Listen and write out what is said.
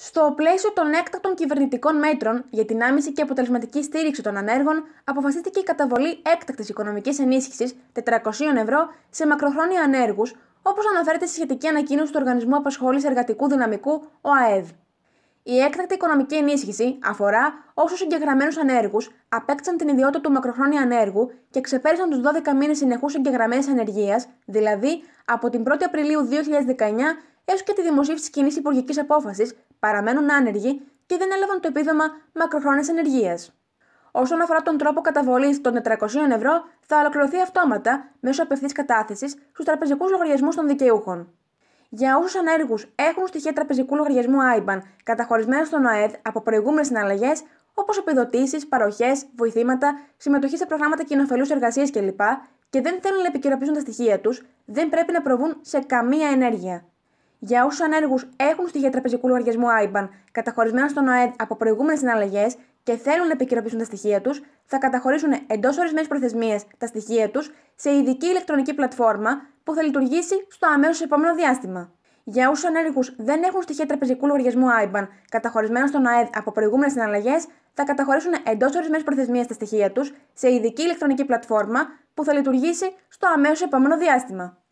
Στο πλαίσιο των έκτακτων κυβερνητικών μέτρων για την άμεση και αποτελεσματική στήριξη των ανέργων, αποφασίστηκε η καταβολή έκτακτης οικονομικής ενίσχυσης 400 ευρώ σε μακροχρόνια ανέργους, όπως αναφέρεται στη σχετική ανακοίνωση του Οργανισμού Απασχόλησης Εργατικού Δυναμικού, ο ΑΕΔ. Η έκτακτη οικονομική ενίσχυση αφορά όσους εγγεγραμμένου ανέργους απέκτησαν την ιδιότητα του μακροχρόνια ανέργου και ξεπέρασαν του 12 μήνες συνεχούς εγγεγραμμένη ανεργίας, δηλαδή από την 1η Απριλίου 2019 έως και τη δημοσίευση της κοινής υπουργικής απόφασης, παραμένουν άνεργοι και δεν έλαβαν το επίδομα μακροχρόνιας ανεργίας. Όσον αφορά τον τρόπο καταβολής των 400 ευρώ, θα ολοκληρωθεί αυτόματα μέσω απευθύνη κατάθεσης στους τραπεζικούς λογαριασμούς των δικαιούχων. Για όσους ανέργους έχουν στοιχεία τραπεζικού λογαριασμού IBAN καταχωρισμένα στον ΟΕΔ από προηγούμενες συναλλαγές, όπως επιδοτήσεις, παροχές, βοηθήματα, συμμετοχή σε προγράμματα κοινοφελούς εργασίας κλπ., και δεν θέλουν να επικαιροποιήσουν τα στοιχεία τους, δεν πρέπει να προβούν σε καμία ενέργεια. Για όσους ανέργους έχουν στοιχεία τραπεζικού λογαριασμού IBAN καταχωρισμένα στον ΟΕΔ από προηγούμενες συναλλαγές και θέλουν να επικαιροποιήσουν τα στοιχεία τους, θα καταχωρήσουν εντός ορισμένης προθεσμίας τα στοιχεία τους σε ειδική ηλεκτρονική πλατφόρμα που θα λειτουργήσει στο αμέσως επόμενο διάστημα. Για όσους ανέργους δεν έχουν στοιχεία τραπεζικού λογαριασμού IBAN καταχωρισμένα στον ΑΕΔ από προηγούμενες συναλλαγές, θα καταχωρήσουν εντός ορισμένης προθεσμίας τα στοιχεία τους σε ειδική ηλεκτρονική πλατφόρμα που θα λειτουργήσει στο αμέσως επόμενο διάστημα.